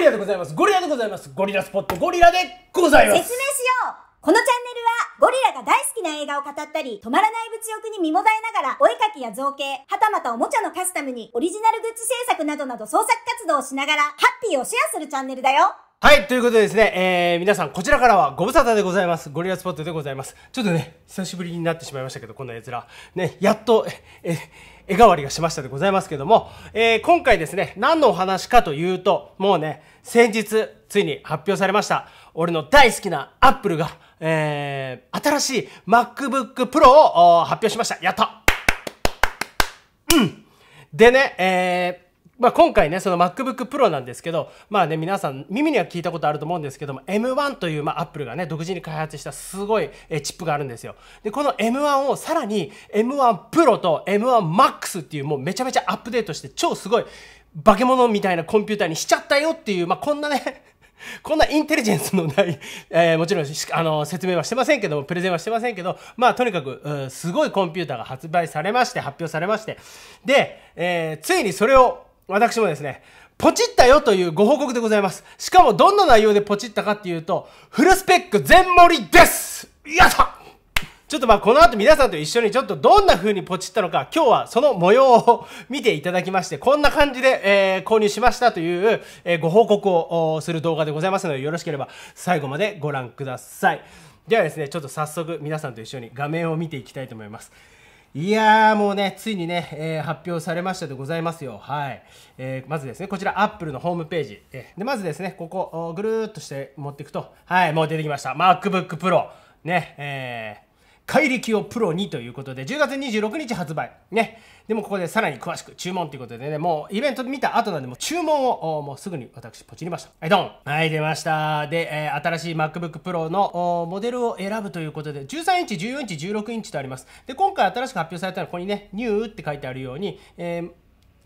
リラでございます。ゴリラでございます。ゴリラスポット、ゴリラでございます。説明しようこのチャンネルは、ゴリラが大好きな映画を語ったり、止まらない物欲に身もだえながら、お絵かきや造形、はたまたおもちゃのカスタムに、オリジナルグッズ制作などなど創作活動をしながら、ハッピーをシェアするチャンネルだよはい、ということでですね、えー、皆さん、こちらからはご無沙汰でございます。ゴリラスポットでございます。ちょっとね、久しぶりになってしまいましたけど、こんな奴ら。ね、やっと、え、え、絵代わりがしましたでございますけども、えー、今回ですね、何のお話かというと、もうね、先日、ついに発表されました、俺の大好きなアップルが、えー、新しい MacBook Pro を発表しました。やったうん。でね、えー、まあ、今回ね、その MacBook Pro なんですけど、まあね、皆さん耳には聞いたことあると思うんですけども、M1 という、まあ、Apple がね、独自に開発したすごいチップがあるんですよ。で、この M1 をさらに M1 Pro と M1 Max っていうもうめちゃめちゃアップデートして超すごい化け物みたいなコンピューターにしちゃったよっていう、まあ、こんなね こんなインテリジェンスのないえー、もちろんあの説明はしてませんけども、プレゼンはしてませんけど、まあとにかく、すごいコンピューターが発売されまして、発表されまして、で、えー、ついにそれを私もですね、ポチったよというご報告でございます。しかもどんな内容でポチったかっていうと、フルスペック全盛りですやったちょっとまあこの後皆さんと一緒にちょっとどんな風にポチったのか、今日はその模様を見ていただきまして、こんな感じで、え購入しましたという、えご報告をする動画でございますので、よろしければ最後までご覧ください。ではですね、ちょっと早速皆さんと一緒に画面を見ていきたいと思います。いやーもうね、ついにね、えー、発表されましたでございますよ。はい。えー、まずですね、こちら、アップルのホームページ。えー、で、まずですね、ここ、ぐるーっとして持っていくと、はい、もう出てきました。MacBook Pro。ね、えー、怪力をプロにということで、10月26日発売。ね。でもここでさらに詳しく注文ということでね、もうイベント見た後なんで、もう注文をもうすぐに私ポチりました。はい、ドンはい、出ました。で、えー、新しい MacBook Pro のモデルを選ぶということで、13インチ、14インチ、16インチとあります。で、今回新しく発表されたのは、ここにね、ニューって書いてあるように、えー、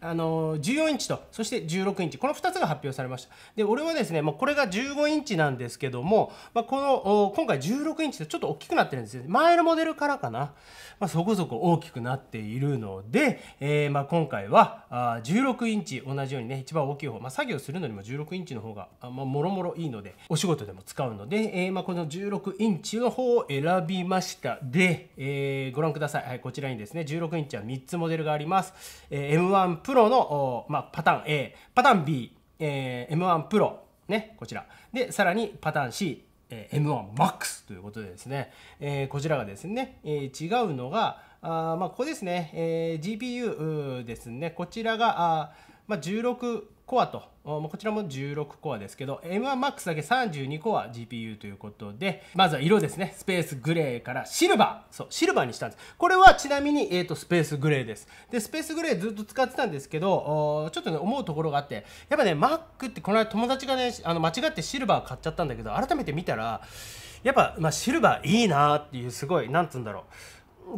あの14インチとそして16インチこの2つが発表されましたで俺はですねもうこれが15インチなんですけども、まあ、この今回16インチとちょっと大きくなってるんですよ前のモデルからかな、まあ、そこそこ大きくなっているので、えー、まあ今回はあ16インチ同じようにね一番大きい方、まあ、作業するのにも16インチの方がもろもろいいのでお仕事でも使うので、えー、まあこの16インチの方を選びましたで、えー、ご覧ください、はい、こちらにですね16インチは3つモデルがあります、えー、M1 ププロの、まあ、パターン A、パターン B、えー、M1 プロ、ね、こちら。で、さらにパターン C、えー、M1 MAX ということでですね、えー、こちらがですね、えー、違うのが、あまあ、ここですね、えー、GPU ですね、こちらが、あまあ、16コアと、こちらも16コアですけど、M1MAX だけ32コア GPU ということで、まずは色ですね。スペースグレーからシルバー。そう、シルバーにしたんです。これはちなみに、えっ、ー、と、スペースグレーです。で、スペースグレーずっと使ってたんですけど、ちょっとね、思うところがあって、やっぱね、Mac ってこの間友達がね、あの間違ってシルバー買っちゃったんだけど、改めて見たら、やっぱ、まあ、シルバーいいなっていう、すごい、なんつうんだろう。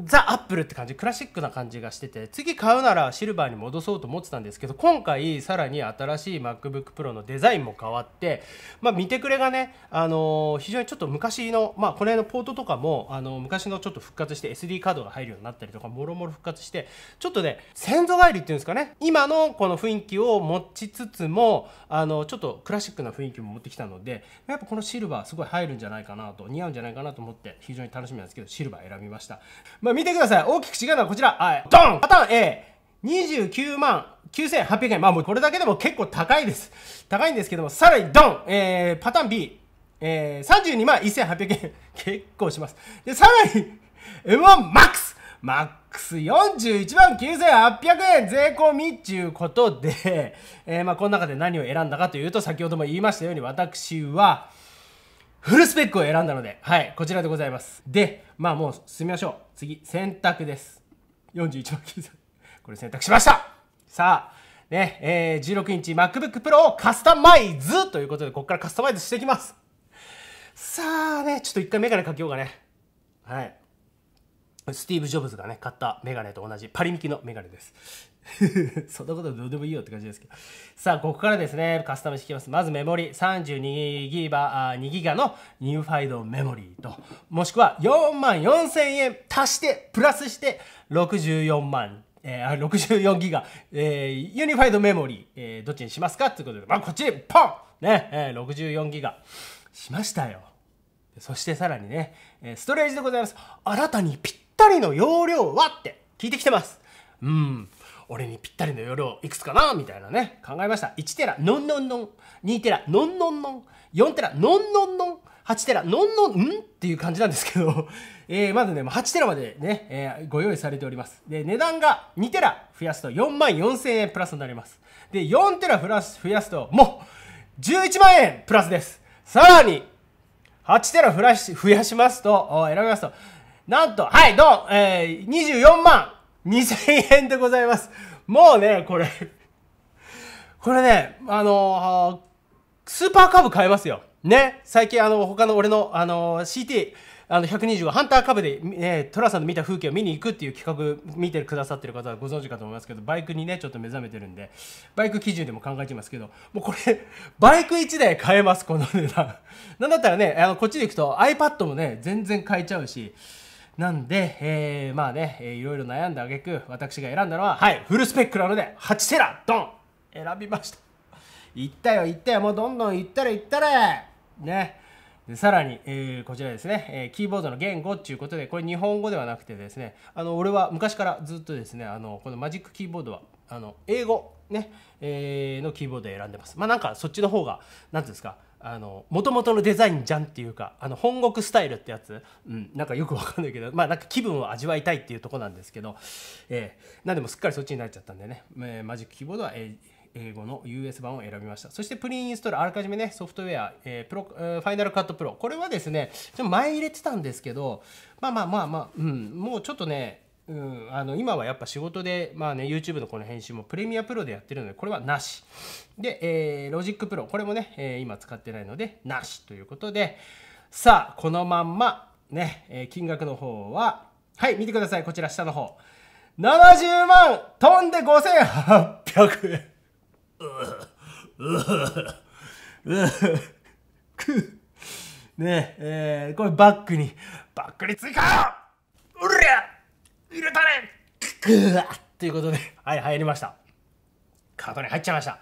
ザ・アップルって感じクラシックな感じがしてて次買うならシルバーに戻そうと思ってたんですけど今回さらに新しい MacBookPro のデザインも変わって、まあ、見てくれがね、あのー、非常にちょっと昔の、まあ、この辺のポートとかも、あのー、昔のちょっと復活して SD カードが入るようになったりとかもろもろ復活してちょっとね先祖返りっていうんですかね今のこの雰囲気を持ちつつも、あのー、ちょっとクラシックな雰囲気も持ってきたのでやっぱこのシルバーすごい入るんじゃないかなと似合うんじゃないかなと思って非常に楽しみなんですけどシルバー選びました。まあ、見てください。大きく違うのはこちら。はい。ドンパターン A。29万9800円。まあもうこれだけでも結構高いです。高いんですけども、さらにドンえー、パターン B。えー、32万1800円。結構します。で、さらに、M1 MAX! マックス41万9800円税込みっていうことで、えー、まあこの中で何を選んだかというと、先ほども言いましたように私は、フルスペックを選んだので、はい、こちらでございます。で、まあもう進みましょう。次、選択です。41万9000。これ選択しましたさあ、ね、えー、16インチ MacBook Pro をカスタマイズということで、ここからカスタマイズしていきます。さあね、ちょっと一回メガネかけようかね。はい。スティーブ・ジョブズがね、買ったメガネと同じパリミキのメガネです。そんなことどうでもいいよって感じですけど。さあ、ここからですね、カスタムしていきます。まずメモリ、32ギガ、2ギガのニューファイドメモリーと、もしくは4万4000円足して、プラスして、64万、えー、64ギガ、えー、ユニファイドメモリー、えー、どっちにしますかということで、まあ、こっちポンね、えー、64ギガしましたよ。そしてさらにね、ストレージでございます。あなたにぴったりの容量はって聞いてきてます。うん。俺にぴったりの夜をいくつかなみたいなね、考えました。1テラ、のんのんのん。2テラ、のんのんのん。4テラ、のんのんのん。8テラ、のんのん、んっていう感じなんですけど、えー、まずね、8テラまでね、えー、ご用意されております。で、値段が2テラ増やすと4万4千円プラスになります。で、4テラ増やすと、もう、11万円プラスです。さらに、8テラ増やしますと、選びますと、なんと、はい、どン、えー、24万2000円でございます。もうね、これこれね、あのー、スーパーカブ買えますよ。ね。最近、あの、他の俺の、あのー、CT、あの、125ハンターカブで、ね、トラさんの見た風景を見に行くっていう企画、見てくださってる方はご存知かと思いますけど、バイクにね、ちょっと目覚めてるんで、バイク基準でも考えてますけど、もうこれ、バイク1台買えます、この値段。なんだったらね、あの、こっちで行くと iPad もね、全然買えちゃうし、なんで、えー、まあね、えー、いろいろ悩んだ挙句私が選んだのは、はい、フルスペックなので、8セラ、ドン選びました。いったよ、いったよ、もうどんどんいったらいったらね。でさらに、えー、こちらですね、えー、キーボードの言語っていうことで、これ日本語ではなくてですね、あの、俺は昔からずっとですね、あの、このマジックキーボードは、あの、英語、ね、えー、のキーボード選んでます。まあなんかそっちの方が、なんていうんですか、あの元々のデザインじゃんっていうかあの本国スタイルってやつ、うん、なんかよくわかんないけどまあなんか気分を味わいたいっていうとこなんですけど、えー、なんでもすっかりそっちになっちゃったんでね、えー、マジックキーボードは、えー英語の US 版を選びましたそしてプリンインストールあらかじめねソフトウェア、えー、プロ、ファイナルカットプロこれはですねちょっと前入れてたんですけどまあまあまあまあ、うん、もうちょっとねうん、あの今はやっぱ仕事で、まあね、YouTube のこの編集もプレミアプロでやってるので、これはなし。で、えー、ロジックプロ、これもね、えー、今使ってないので、なしということで、さあ、このまんま、ね、えー、金額の方は、はい、見てください、こちら下の方。70万飛んで5800円。うううくねえー、これバックに、バックに追加入れたねぐわっていうことで、はい、入りました。カートに入っちゃいました。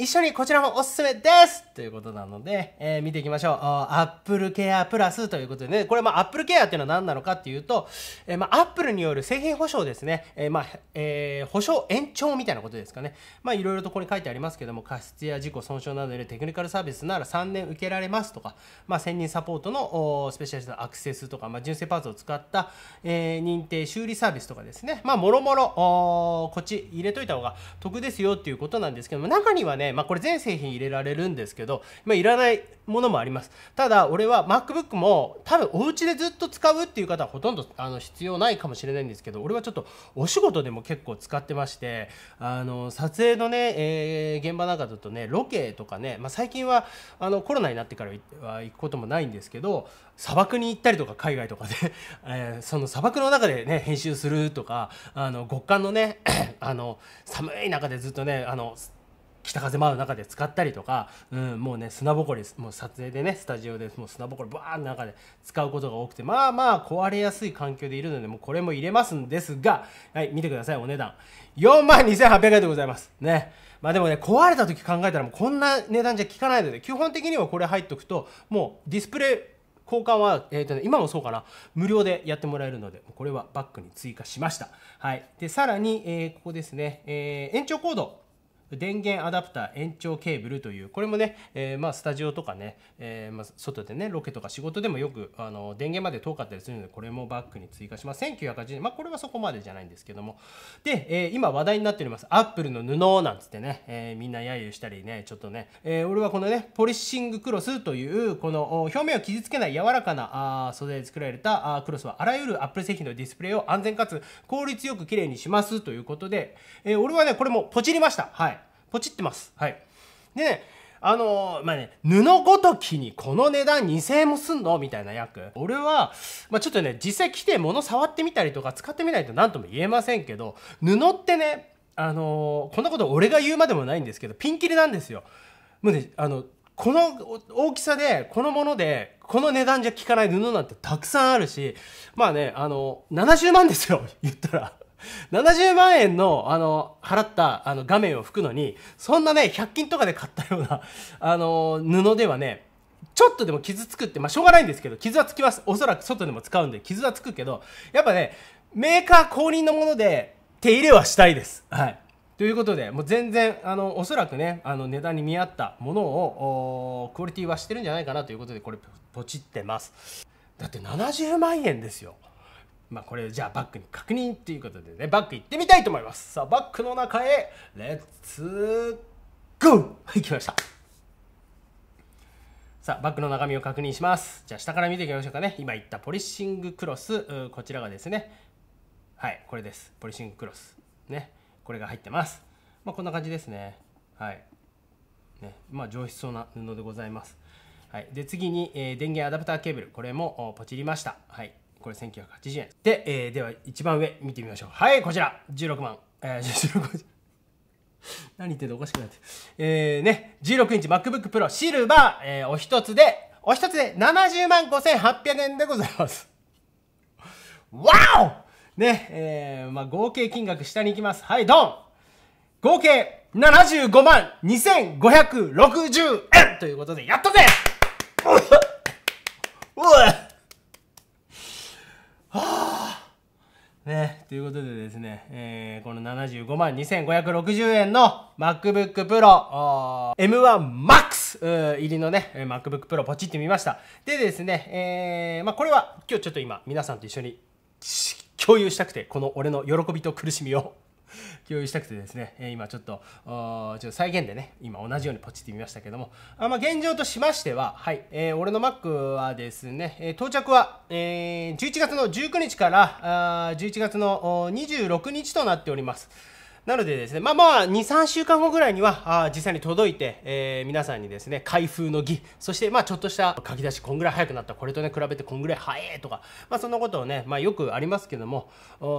一緒にこちらもおすすめですということなので、えー、見ていきましょう。アップルケアプラスということでね、これまあアップルケアっていうのは何なのかっていうと、えー、まあアップルによる製品保証ですね、えー、まあ、えー、保証延長みたいなことですかね。まあいろいろとここに書いてありますけども、過失や事故損傷などでテクニカルサービスなら3年受けられますとか、まあ専任人サポートのスペシャリストアクセスとか、まあ純正パーツを使った、えー、認定修理サービスとかですね、まあもろもろこっち入れといた方が得ですよっていうことなんですけども、中にはね、まあ、これ全製品入れられるんですけど、まあ、いらないものもあります。ただ、俺は MacBook も多分お家でずっと使うっていう方はほとんどあの必要ないかもしれないんですけど、俺はちょっとお仕事でも結構使ってまして、あの、撮影のね、えー、現場なんかだとね、ロケとかね、まあ、最近はあのコロナになってからは行くこともないんですけど、砂漠に行ったりとか海外とかで えー、その砂漠の中でね、編集するとか、あの、極寒のね、あの、寒い中でずっとね、あの、北風舞う中で使ったりとか、うん、もうね砂ぼこりもう撮影でねスタジオでもう砂ぼこりバーン中で使うことが多くてまあまあ壊れやすい環境でいるのでもうこれも入れますんですがはい見てくださいお値段4万2800円でございますねまあでもね壊れた時考えたらもうこんな値段じゃ効かないので基本的にはこれ入っとくともうディスプレイ交換は、えーとね、今もそうかな、無料でやってもらえるので、これはバッグに追加しました。はい、でさらに、えー、ここですね、えー、延長コード電源アダプター延長ケーブルというこれもね、えー、まあスタジオとかね、えー、まあ外でねロケとか仕事でもよくあの電源まで遠かったりするのでこれもバッグに追加します。1980円まあこれはそこまでじゃないんですけどもで、えー、今話題になっておりますアップルの布なんつってね、えー、みんな揶揄したりねちょっとね、えー、俺はこのねポリッシングクロスというこの表面を傷つけない柔らかなあ素材で作られたあクロスはあらゆるアップル製品のディスプレイを安全かつ効率よく綺麗にしますということで、えー、俺はねこれもポチりましたはいポチってます。はい。で、ね、あのー、まあね、布ごときにこの値段2000円もすんのみたいな役。俺は、まあ、ちょっとね、実際着て物触ってみたりとか使ってみないと何とも言えませんけど、布ってね、あのー、こんなこと俺が言うまでもないんですけど、ピンキリなんですよ。もうね、あの、この大きさで、このもので、この値段じゃ効かない布なんてたくさんあるし、まあね、あの70万ですよ、言ったら。70万円の、あの、払った、あの、画面を拭くのに、そんなね、100均とかで買ったような、あの、布ではね、ちょっとでも傷つくって、まあ、しょうがないんですけど、傷はつきます。おそらく外でも使うんで、傷はつくけど、やっぱね、メーカー公認のもので、手入れはしたいです。はい。ということで、もう全然、あの、おそらくね、あの、値段に見合ったものを、クオリティはしてるんじゃないかなということで、これ、ポチってます。だって70万円ですよ。まあこれじゃあバックに確認ということでねバック行ってみたいと思いますさあバックの中へレッツゴーはい来ましたさあバッグの中身を確認しますじゃあ下から見ていきましょうかね今言ったポリッシングクロスこちらがですねはいこれですポリッシングクロスねこれが入ってますまあこんな感じですねはいねまあ上質そうな布でございますはいで次に、えー、電源アダプターケーブルこれもポチりましたはいこれ1980円で、えー、では一番上見てみましょうはいこちら16万、えー、16 何言ってんのおかしくなってえーね、16インチ MacBookPro シルバー、えー、お一つでお一つで70万5800円でございますわおねえー、まあ合計金額下に行きますはいドン合計75万2560円ということでやったぜうわということでですね、えー、この75万2560円の MacBook Pro M1 Max 入りのね、MacBook Pro ポチってみました。でですね、えー、まあ、これは今日ちょっと今皆さんと一緒に共有したくて、この俺の喜びと苦しみを 共有したくてですね、今ちょっと、ちょっと再現でね、今同じようにポチってみましたけども、あまあ、現状としましては、はい、えー、俺の Mac はですね、到着は、えー、11月の19日からあ11月の26日となっております。なのでですね、まあまあ、2、3週間後ぐらいには、あ実際に届いて、えー、皆さんにですね、開封の儀、そしてまあちょっとした書き出し、こんぐらい早くなった、これとね、比べてこんぐらい早いとか、まあそんなことをね、まあよくありますけども、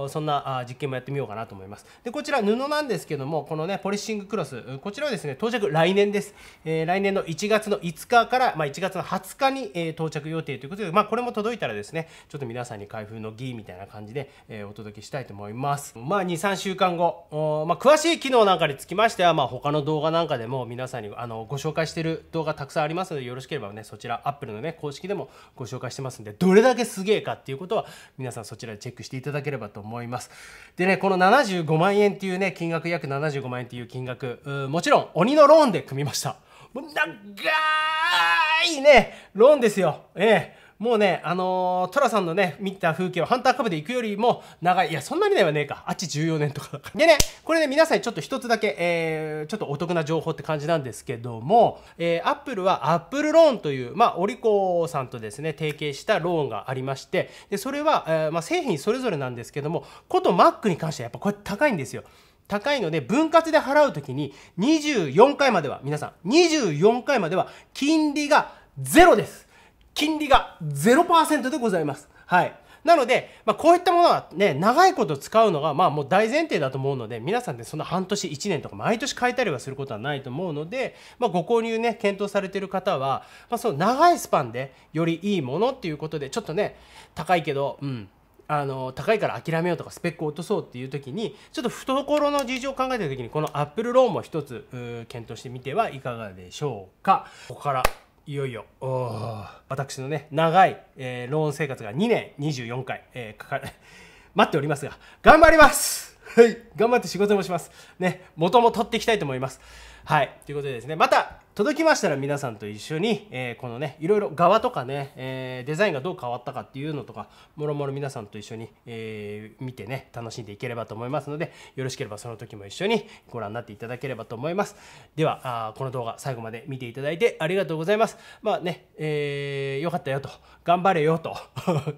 そんな実験もやってみようかなと思います。で、こちら布なんですけども、このね、ポリッシングクロス、こちらはですね、到着来年です。えー、来年の1月の5日から、まあ1月の20日に、えー、到着予定ということで、まあこれも届いたらですね、ちょっと皆さんに開封の儀みたいな感じで、えー、お届けしたいと思います。まあ2、3週間後、まあ、詳しい機能なんかにつきましては、まあ、他の動画なんかでも皆さんにあのご紹介している動画たくさんありますのでよろしければねそちらアップルのね公式でもご紹介してますんでどれだけすげえかっていうことは皆さんそちらでチェックしていただければと思いますでねこの75万円っていうね金額約75万円っていう金額もちろん鬼のローンで組みました長いねローンですよええもうね、あのー、トラさんのね、見た風景をハンター株で行くよりも長い。いや、そんなにではねえか。あっち14年とかだから。でね、これね、皆さんにちょっと一つだけ、えー、ちょっとお得な情報って感じなんですけども、えー、Apple は Apple ローンという、まあ、オリコさんとですね、提携したローンがありまして、で、それは、えー、まあ、製品それぞれなんですけども、ことマックに関してはやっぱこれ高いんですよ。高いので分割で払うときに24回までは皆さん24回までは金利がゼロです金利が0%でございます。はい。なので、まあ、こういったものはね、長いこと使うのが、まあ、もう大前提だと思うので、皆さんで、ね、その半年、1年とか毎年変えたりはすることはないと思うので、まあ、ご購入ね、検討されている方は、まあ、その長いスパンで、よりいいものっていうことで、ちょっとね、高いけど、うん。あの高いから諦めようとかスペックを落とそうっていう時にちょっと懐の事情を考えた時にこのアップルローンも一つ検討してみてはいかがでしょうかここからいよいよ私のね長い、えー、ローン生活が2年24回、えー、かか 待っておりますが頑張りますはい、頑張って仕事もします。ね、元も取っていきたいと思います。はい、ということでですね、また届きましたら皆さんと一緒に、えー、このね、いろいろ側とかね、えー、デザインがどう変わったかっていうのとか、もろもろ皆さんと一緒に、えー、見てね、楽しんでいければと思いますので、よろしければその時も一緒にご覧になっていただければと思います。では、あこの動画最後まで見ていただいてありがとうございます。まあね、えー、よかったよと、頑張れよと、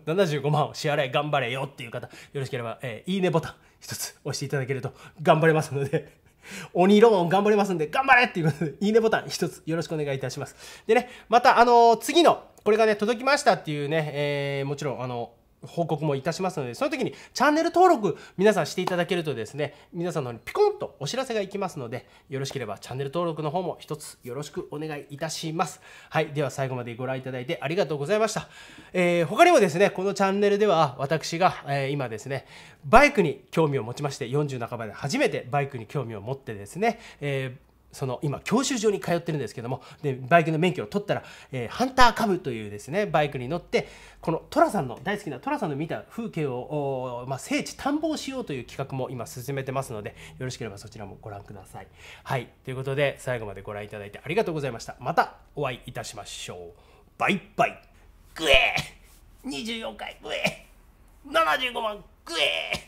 75 万を支払い頑張れよっていう方、よろしければ、えいいねボタン。一つ押していただけると頑張れますので 鬼ローン頑張れますんで、頑張れっていうことで、いいねボタン一つよろしくお願いいたします。でね、また、あの、次の、これがね、届きましたっていうね、えー、もちろん、あの、報告もいたしますので、その時にチャンネル登録皆さんしていただけるとですね、皆さんの方にピコンとお知らせがいきますので、よろしければチャンネル登録の方も一つよろしくお願いいたします。はい、では最後までご覧いただいてありがとうございました。えー、他にもですね、このチャンネルでは私が、えー、今ですね、バイクに興味を持ちまして、40半ばで初めてバイクに興味を持ってですね、えーその今教習所に通ってるんですけどもでバイクの免許を取ったら、えー、ハンターカブというですねバイクに乗ってこの寅さんの大好きな寅さんの見た風景を、まあ、聖地探訪しようという企画も今進めてますのでよろしければそちらもご覧ください。はいということで最後までご覧いただいてありがとうございました。またお会いいたしましょう。バイバイグエー24回グエー75万グエー